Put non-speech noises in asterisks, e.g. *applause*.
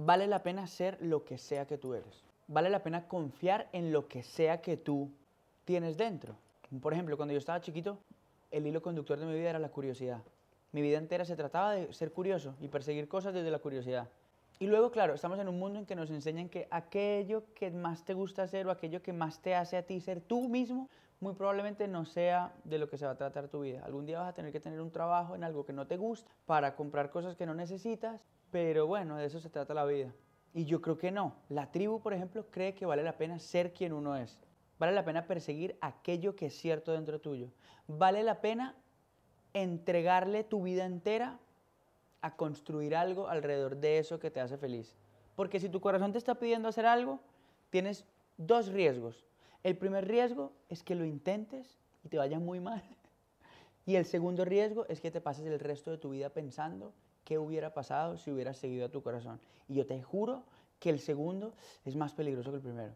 Vale la pena ser lo que sea que tú eres. Vale la pena confiar en lo que sea que tú tienes dentro. Por ejemplo, cuando yo estaba chiquito, el hilo conductor de mi vida era la curiosidad. Mi vida entera se trataba de ser curioso y perseguir cosas desde la curiosidad. Y luego, claro, estamos en un mundo en que nos enseñan que aquello que más te gusta hacer o aquello que más te hace a ti ser tú mismo, muy probablemente no sea de lo que se va a tratar tu vida. Algún día vas a tener que tener un trabajo en algo que no te gusta para comprar cosas que no necesitas, pero bueno, de eso se trata la vida. Y yo creo que no. La tribu, por ejemplo, cree que vale la pena ser quien uno es. Vale la pena perseguir aquello que es cierto dentro tuyo. Vale la pena entregarle tu vida entera a construir algo alrededor de eso que te hace feliz. Porque si tu corazón te está pidiendo hacer algo, tienes dos riesgos. El primer riesgo es que lo intentes y te vaya muy mal. *laughs* Y el segundo riesgo es que te pases el resto de tu vida pensando qué hubiera pasado si hubieras seguido a tu corazón. Y yo te juro que el segundo es más peligroso que el primero.